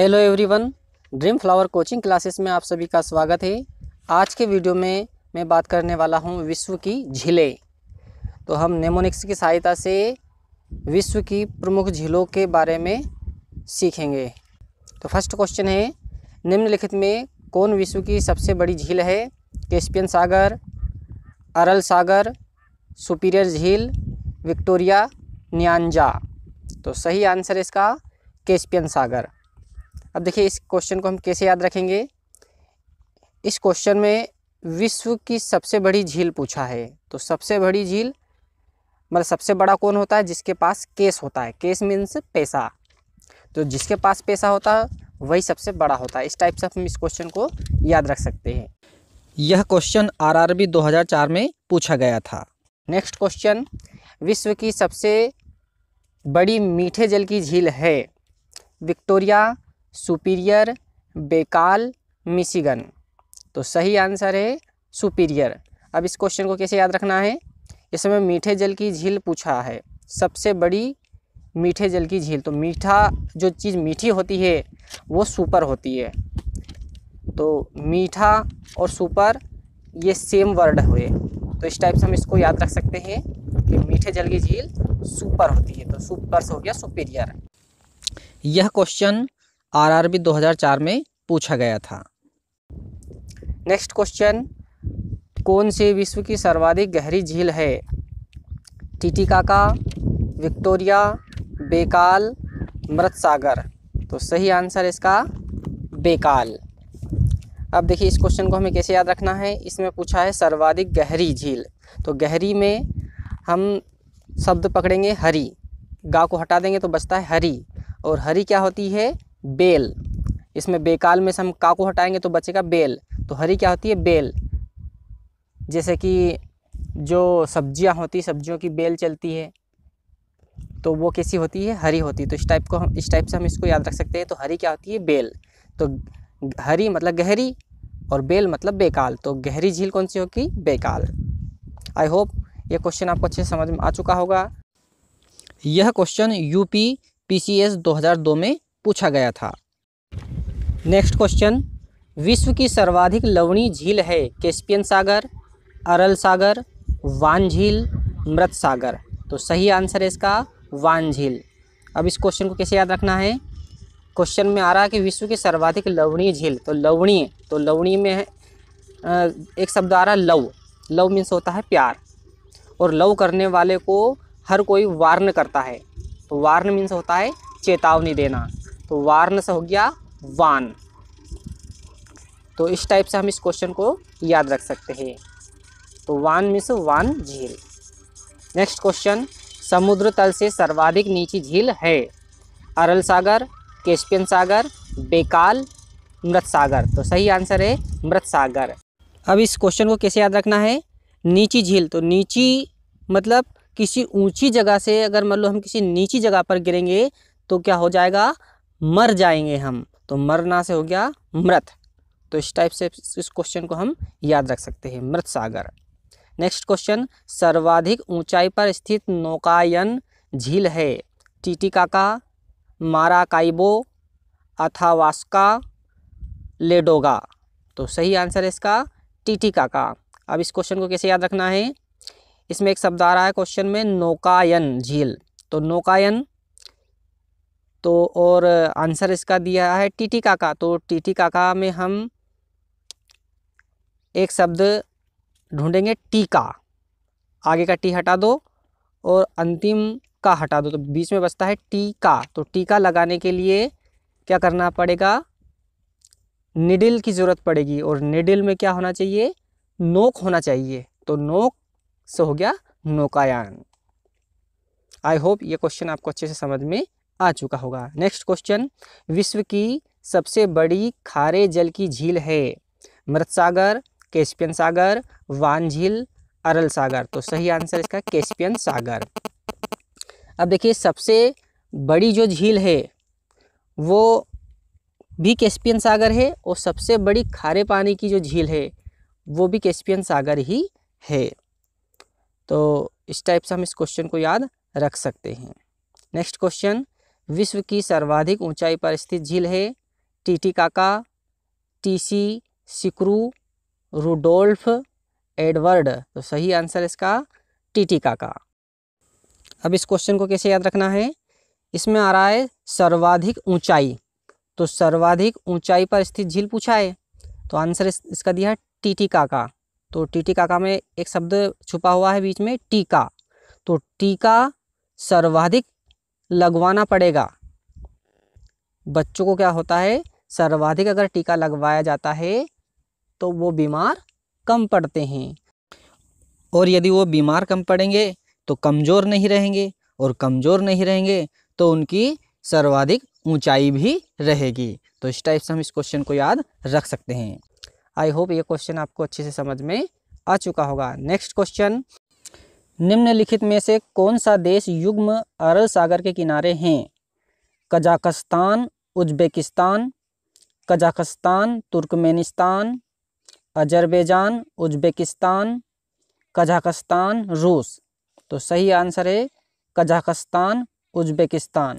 hello everyone dream flower coaching classes में आप सभी का स्वागत है आज के वीडियो में मैं बात करने वाला हूँ विश्व की झीलें तो हम नेमोनिक्स की सहायता से विश्व की प्रमुख झीलों के बारे में सीखेंगे तो फर्स्ट क्वेश्चन है निम्नलिखित में कौन विश्व की सबसे बड़ी झील है कैस्पियन सागर अरल सागर सुपीरियर झील विक्टोरिया न्यांजा तो सही आंसर इसका कैस्पियन सागर अब देखिए इस क्वेश्चन को हम कैसे याद रखेंगे इस क्वेश्चन में विश्व की सबसे बड़ी झील पूछा है तो सबसे बड़ी झील मतलब सबसे बड़ा कौन होता है जिसके पास केस होता है केस मीन्स पैसा तो जिसके पास पैसा होता है वही सबसे बड़ा होता है इस टाइप से हम इस क्वेश्चन को याद रख सकते हैं यह क्वेश्चन आरआरबी 2004 में पूछा गया था नेक्स्ट क्वेश्चन विश्व की सबसे बड़ी मीठे जल की झील है विक्टोरिया सुपीरियर बेकाल मिशिगन तो सही आंसर है सुपीरियर अब इस क्वेश्चन को कैसे याद रखना है इसमें मीठे जल की झील पूछा है सबसे बड़ी मीठे जल की झील तो मीठा जो चीज़ मीठी होती है वो सुपर होती है तो मीठा और सुपर ये सेम वर्ड हुए तो इस टाइप से हम इसको याद रख सकते हैं कि मीठे जल की झील सुपर होती है तो सुपर से हो गया सुपीरियर यह क्वेश्चन आरआरबी 2004 में पूछा गया था नेक्स्ट क्वेश्चन कौन सी विश्व की सर्वाधिक गहरी झील है टिटिकाका विक्टोरिया बेकाल मृत सागर तो सही आंसर इसका बेकाल अब देखिए इस क्वेश्चन को हमें कैसे याद रखना है इसमें पूछा है सर्वाधिक गहरी झील तो गहरी में हम शब्द पकड़ेंगे हरी गा को हटा देंगे तो बचता है हरी और हरी क्या होती है बेल इसमें बेकाल में से हम का को हटाएंगे तो बचेगा बेल तो हरी क्या होती है बेल जैसे कि जो सब्जियां होती सब्जियों की बेल चलती है तो वो कैसी होती है हरी होती है तो इस टाइप को हम इस टाइप से हम इसको याद रख सकते हैं तो हरी क्या होती है बेल तो हरी मतलब गहरी और बेल मतलब बेकाल तो गहरी झील कौन सी होगी बेकाल आई होप ये क्वेश्चन आपको अच्छे से समझ में आ चुका होगा यह क्वेश्चन यूपी पीसीएस 2002 में पूछा गया था नेक्स्ट क्वेश्चन विश्व की सर्वाधिक लवणीय झील है कैस्पियन सागर अरल सागर वान झील मृत सागर तो सही आंसर है इसका वान झील अब इस क्वेश्चन को कैसे याद रखना है क्वेश्चन में आ रहा है कि विश्व की सर्वाधिक लवणीय झील तो लवणीय तो लवणीय में है एक शब्द आ रहा है लव लव मीन्स होता है प्यार और लव करने वाले को हर कोई वार्न करता है तो वार्न मीन्स होता है चेतावनी देना तो वार्न से हो गया वान तो इस टाइप से हम इस क्वेश्चन को याद रख सकते हैं तो वान मीन्स वान झील नेक्स्ट क्वेश्चन समुद्र तल से सर्वाधिक नीची झील है अरल सागर केशपियन सागर बेकाल मृत सागर तो सही आंसर है मृत सागर अब इस क्वेश्चन को कैसे याद रखना है नीची झील तो नीची मतलब किसी ऊंची जगह से अगर मान लो हम किसी नीची जगह पर गिरेंगे तो क्या हो जाएगा मर जाएंगे हम तो मरना से हो गया मृत तो इस टाइप से इस क्वेश्चन को हम याद रख सकते हैं मृत सागर नेक्स्ट क्वेश्चन सर्वाधिक ऊंचाई पर स्थित नौकायन झील है टीटिकाका माराकाइबो अथावास्का लेडोगा तो सही आंसर है इसका टीटिकाका अब इस क्वेश्चन को कैसे याद रखना है इसमें एक शब्द आ रहा है क्वेश्चन में नौकायन झील तो नौकायन तो और आंसर इसका दिया है टीटी काका तो टीटी काका में हम एक शब्द ढूंढेंगे टीका आगे का टी हटा दो और अंतिम का हटा दो तो बीच में बचता है टीका तो टीका लगाने के लिए क्या करना पड़ेगा निडिल की ज़रूरत पड़ेगी और निडिल में क्या होना चाहिए नोक होना चाहिए तो नोक से हो गया नौकायान आई होप ये क्वेश्चन आपको अच्छे से समझ में आ चुका होगा नेक्स्ट क्वेश्चन विश्व की सबसे बड़ी खारे जल की झील है मृत सागर कैस्पियन सागर वान झील अरल सागर तो सही आंसर इसका कैस्पियन सागर अब देखिए सबसे बड़ी जो झील है वो भी कैस्पियन सागर है और सबसे बड़ी खारे पानी की जो झील है वो भी कैस्पियन सागर ही है तो इस टाइप से हम इस क्वेश्चन को याद रख सकते हैं नेक्स्ट क्वेश्चन विश्व की सर्वाधिक ऊंचाई पर स्थित झील है टीटीकाका टीसी सिक्रू रूडोल्फ एडवर्ड तो सही आंसर इसका टीटीकाका अब इस क्वेश्चन को कैसे याद रखना है इसमें आ रहा है सर्वाधिक ऊंचाई तो सर्वाधिक ऊंचाई पर स्थित झील पूछा है तो आंसर इस, इसका दिया है टीटिकाका तो टीटी काका में एक शब्द छुपा हुआ है बीच में टीका तो टीका सर्वाधिक लगवाना पड़ेगा बच्चों को क्या होता है सर्वाधिक अगर टीका लगवाया जाता है तो वो बीमार कम पड़ते हैं और यदि वो बीमार कम पड़ेंगे तो कमज़ोर नहीं रहेंगे और कमज़ोर नहीं रहेंगे तो उनकी सर्वाधिक ऊंचाई भी रहेगी तो इस टाइप से हम इस क्वेश्चन को याद रख सकते हैं आई होप ये क्वेश्चन आपको अच्छे से समझ में आ चुका होगा नेक्स्ट क्वेश्चन निम्नलिखित में से कौन सा देश युग्म अरल सागर के किनारे हैं Kazakhstan Uzbekistan Kazakhstan Turkmenistan Azerbaijan Uzbekistan Kazakhstan रूस तो सही आंसर है कजाकस्तान उज्बेकिस्तान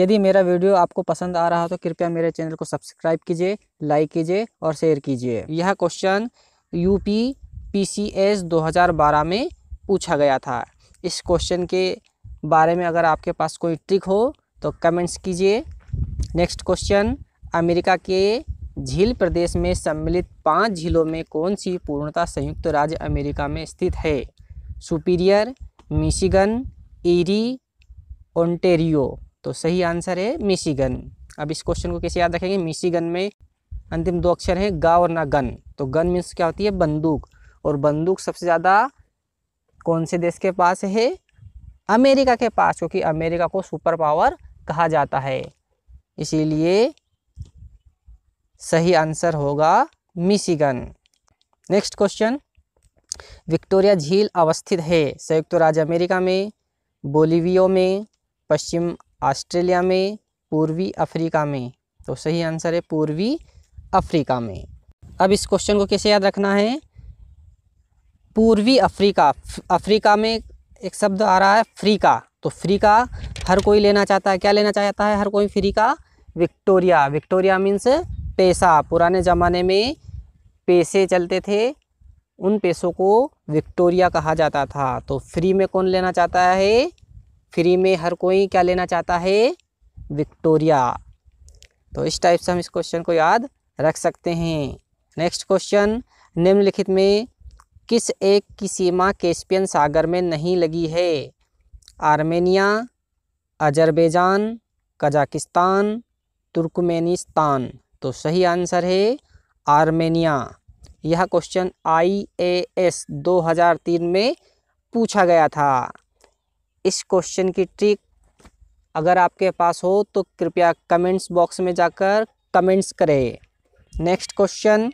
यदि मेरा वीडियो आपको पसंद आ रहा हो तो कृपया मेरे चैनल को सब्सक्राइब कीजिए लाइक कीजिए और शेयर कीजिए यह क्वेश्चन यूपी पीसीएस 2012 में पूछा गया था इस क्वेश्चन के बारे में अगर आपके पास कोई ट्रिक हो तो कमेंट्स कीजिए नेक्स्ट क्वेश्चन अमेरिका के झील प्रदेश में सम्मिलित पांच झीलों में कौन सी पूर्णता संयुक्त राज्य अमेरिका में स्थित है सुपीरियर मिशिगन ईरी ओंटेरियो तो सही आंसर है मिशिगन अब इस क्वेश्चन को कैसे याद रखेंगे मिशिगन में अंतिम दो अक्षर हैं गा और ना गन तो गन मीन्स क्या होती है बंदूक और बंदूक सबसे ज़्यादा कौन से देश के पास है अमेरिका के पास क्योंकि अमेरिका को सुपर पावर कहा जाता है इसीलिए सही आंसर होगा मिशिगन नेक्स्ट क्वेश्चन विक्टोरिया झील अवस्थित है संयुक्त राज्य अमेरिका में बोलीवियो में पश्चिम ऑस्ट्रेलिया में पूर्वी अफ्रीका में तो सही आंसर है पूर्वी अफ्रीका में अब इस क्वेश्चन को कैसे याद रखना है पूर्वी अफ्रीका अफ्रीका में एक शब्द आ रहा है फ्रीका तो फ्रीका हर कोई लेना चाहता है क्या लेना चाहता है हर कोई फ्रीका विक्टोरिया विक्टोरिया मीन्स पैसा पुराने ज़माने में पैसे चलते थे उन पैसों को विक्टोरिया कहा जाता था तो फ्री में कौन लेना चाहता है फ्री में हर कोई क्या लेना चाहता है विक्टोरिया तो इस टाइप से हम इस क्वेश्चन को याद रख सकते हैं नेक्स्ट क्वेश्चन निम्नलिखित में किस एक की सीमा कैस्पियन सागर में नहीं लगी है आर्मेनिया अजरबैजान कजाकिस्तान तुर्कमेनिस्तान तो सही आंसर है आर्मेनिया यह क्वेश्चन आईएएस 2003 में पूछा गया था इस क्वेश्चन की ट्रिक अगर आपके पास हो तो कृपया कमेंट्स बॉक्स में जाकर कमेंट्स करें नेक्स्ट क्वेश्चन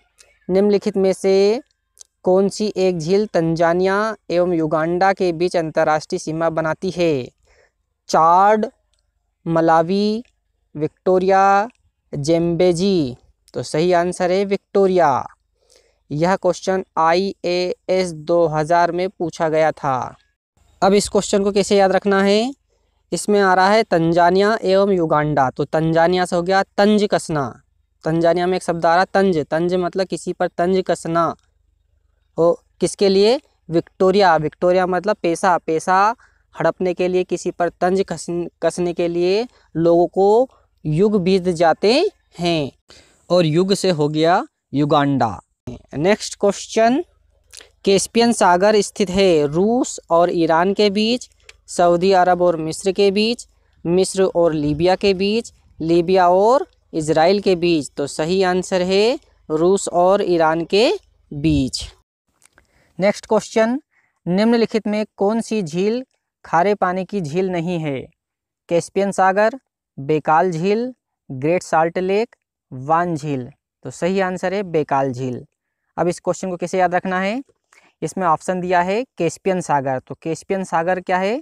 निम्नलिखित में से कौन सी एक झील तंजानिया एवं युगांडा के बीच अंतर्राष्ट्रीय सीमा बनाती है चार्ड मलावी विक्टोरिया जेम्बेजी तो सही आंसर है विक्टोरिया यह क्वेश्चन आई ए एस दो हज़ार में पूछा गया था अब इस क्वेश्चन को कैसे याद रखना है इसमें आ रहा है तंजानिया एवं युगांडा तो तंजानिया से हो गया तंज कसना तंजानिया में एक शब्द आ रहा है तंज तंज मतलब किसी पर तंज कसना वो किसके लिए विक्टोरिया विक्टोरिया मतलब पैसा पैसा हड़पने के लिए किसी पर तंज कस कसने के लिए लोगों को युग बीत जाते हैं और युग से हो गया युगांडा नेक्स्ट क्वेश्चन केस्पियन सागर स्थित है रूस और ईरान के बीच सऊदी अरब और मिस्र के बीच मिस्र और लीबिया के बीच लीबिया और इसराइल के बीच तो सही आंसर है रूस और ईरान के बीच नेक्स्ट क्वेश्चन निम्नलिखित में कौन सी झील खारे पानी की झील नहीं है कैस्पियन सागर बेकाल झील ग्रेट साल्ट लेक वान झील तो सही आंसर है बेकाल झील अब इस क्वेश्चन को कैसे याद रखना है इसमें ऑप्शन दिया है कैस्पियन सागर तो कैस्पियन सागर क्या है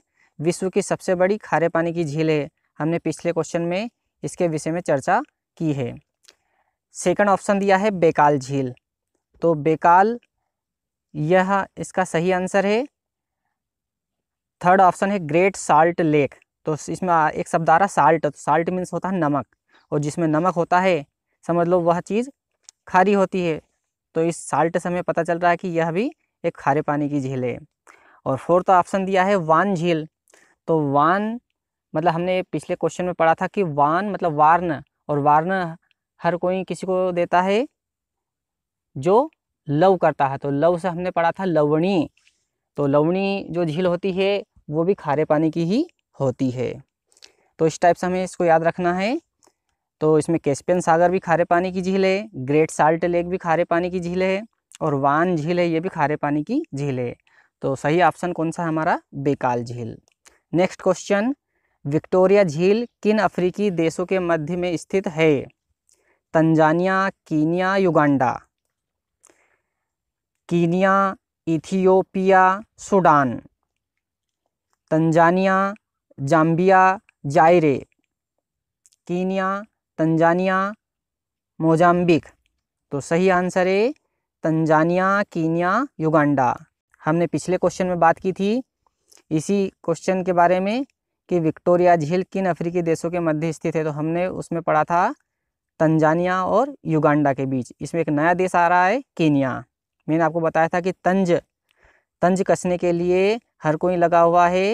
विश्व की सबसे बड़ी खारे पानी की झील है हमने पिछले क्वेश्चन में इसके विषय में चर्चा की है सेकंड ऑप्शन दिया है बेकाल झील तो बेकाल यह इसका सही आंसर है थर्ड ऑप्शन है ग्रेट साल्ट लेक तो इसमें एक शब्द आ रहा साल्ट तो साल्ट मीन्स होता है नमक और जिसमें नमक होता है समझ लो वह चीज़ खारी होती है तो इस साल्ट से हमें पता चल रहा है कि यह भी एक खारे पानी की झील है और फोर्थ ऑप्शन दिया है वान झील तो वान मतलब हमने पिछले क्वेश्चन में पढ़ा था कि वान मतलब वार्न और वार्न हर कोई किसी को देता है जो लव करता है तो लव से हमने पढ़ा था लवणी तो लवणी जो झील होती है वो भी खारे पानी की ही होती है तो इस टाइप से हमें इसको याद रखना है तो इसमें कैस्पियन सागर भी खारे पानी की झील है ग्रेट साल्ट लेक भी खारे पानी की झील है और वान झील है ये भी खारे पानी की झील है तो सही ऑप्शन कौन सा हमारा बेकाल झील नेक्स्ट क्वेश्चन विक्टोरिया झील किन अफ्रीकी देशों के मध्य में स्थित है Tanzania Kenya Uganda Kenya Ethiopia Sudan Tanzania Zambia Zaire Kenya Tanzania Mozambique तो सही आंसर है तंजानिया कीनिया युगांडा हमने पिछले क्वेश्चन में बात की थी इसी क्वेश्चन के बारे में कि विक्टोरिया झील किन अफ्रीकी देशों के मध्य स्थित है तो हमने उसमें पढ़ा था तंजानिया और युगांडा के बीच इसमें एक नया देश आ रहा है कीनिया मैंने आपको बताया था कि तंज तंज कसने के लिए हर कोई लगा हुआ है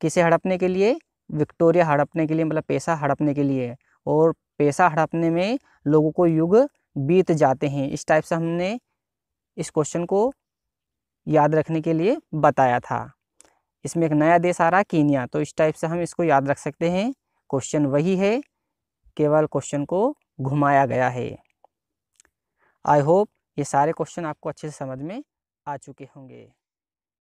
किसे हड़पने के लिए विक्टोरिया हड़पने के लिए मतलब पैसा हड़पने के लिए और पैसा हड़पने में लोगों को युग बीत जाते हैं इस टाइप से हमने इस क्वेश्चन को याद रखने के लिए बताया था इसमें एक नया देश आ रहा है कीनिया तो इस टाइप से हम इसको याद रख सकते हैं क्वेश्चन वही है केवल क्वेश्चन को घुमाया गया है आई होप ये सारे क्वेश्चन आपको अच्छे से समझ में आ चुके होंगे